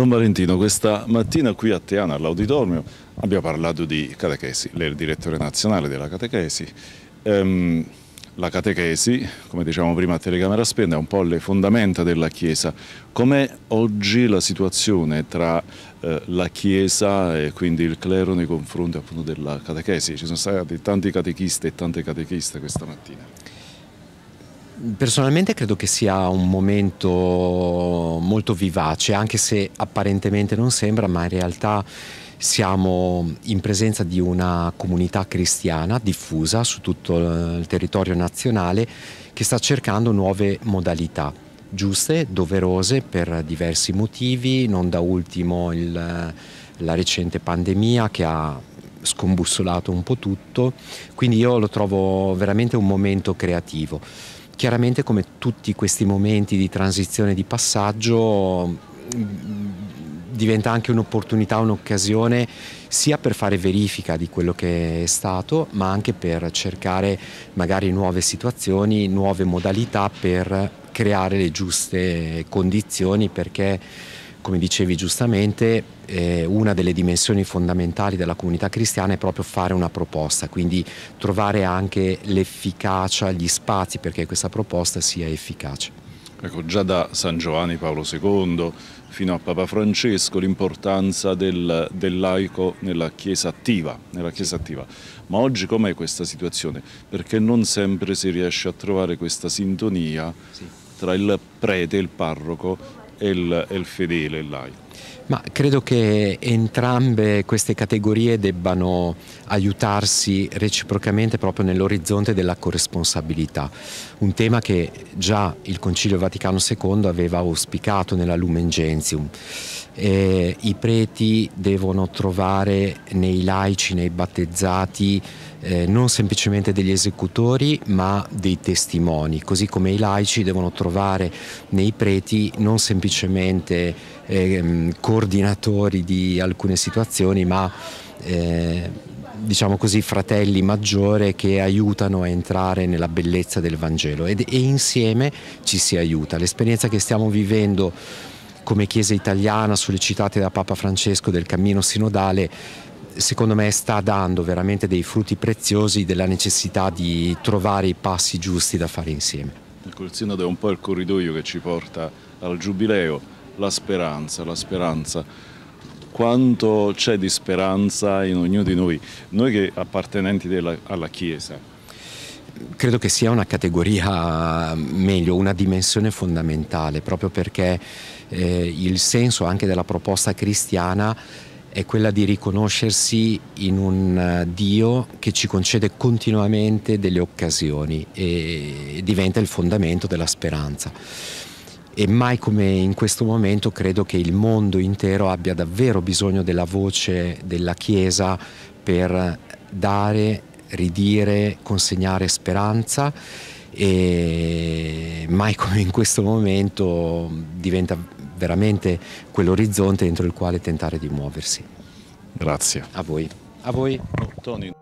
Don Valentino, questa mattina qui a Teana, all'Auditormio, abbiamo parlato di catechesi, lei è il direttore nazionale della catechesi. Ehm, la catechesi, come dicevamo prima a Telecamera Spenda, è un po' le fondamenta della Chiesa. Com'è oggi la situazione tra eh, la Chiesa e quindi il clero nei confronti appunto della catechesi? Ci sono stati tanti catechisti e tante catechiste questa mattina. Personalmente credo che sia un momento molto vivace, anche se apparentemente non sembra, ma in realtà siamo in presenza di una comunità cristiana diffusa su tutto il territorio nazionale che sta cercando nuove modalità giuste, doverose per diversi motivi, non da ultimo il, la recente pandemia che ha scombussolato un po' tutto, quindi io lo trovo veramente un momento creativo. Chiaramente come tutti questi momenti di transizione, di passaggio, diventa anche un'opportunità, un'occasione sia per fare verifica di quello che è stato, ma anche per cercare magari nuove situazioni, nuove modalità per creare le giuste condizioni perché come dicevi giustamente, eh, una delle dimensioni fondamentali della comunità cristiana è proprio fare una proposta, quindi trovare anche l'efficacia, gli spazi perché questa proposta sia efficace. Ecco, già da San Giovanni Paolo II fino a Papa Francesco l'importanza del, del, laico nella chiesa, attiva, nella chiesa attiva. Ma oggi com'è questa situazione? Perché non sempre si riesce a trovare questa sintonia sì. tra il prete e il parroco e il, e il fedele e laico. Ma credo che entrambe queste categorie debbano aiutarsi reciprocamente proprio nell'orizzonte della corresponsabilità, un tema che già il Concilio Vaticano II aveva auspicato nella Lumen Gentium. Eh, I preti devono trovare nei laici, nei battezzati, eh, non semplicemente degli esecutori ma dei testimoni, così come i laici devono trovare nei preti non semplicemente eh, coordinatori di alcune situazioni, ma eh, diciamo così, fratelli maggiore che aiutano a entrare nella bellezza del Vangelo e, e insieme ci si aiuta. L'esperienza che stiamo vivendo come Chiesa italiana, sollecitate da Papa Francesco, del cammino sinodale, secondo me sta dando veramente dei frutti preziosi della necessità di trovare i passi giusti da fare insieme. Il Sinodo è un po' il corridoio che ci porta al Giubileo, la speranza, la speranza. Quanto c'è di speranza in ognuno di noi, noi che appartenenti della, alla Chiesa? Credo che sia una categoria, meglio, una dimensione fondamentale, proprio perché eh, il senso anche della proposta cristiana è quella di riconoscersi in un eh, Dio che ci concede continuamente delle occasioni e diventa il fondamento della speranza e mai come in questo momento credo che il mondo intero abbia davvero bisogno della voce della Chiesa per dare, ridire, consegnare speranza e mai come in questo momento diventa veramente quell'orizzonte entro il quale tentare di muoversi. Grazie. A voi. A voi. Tony.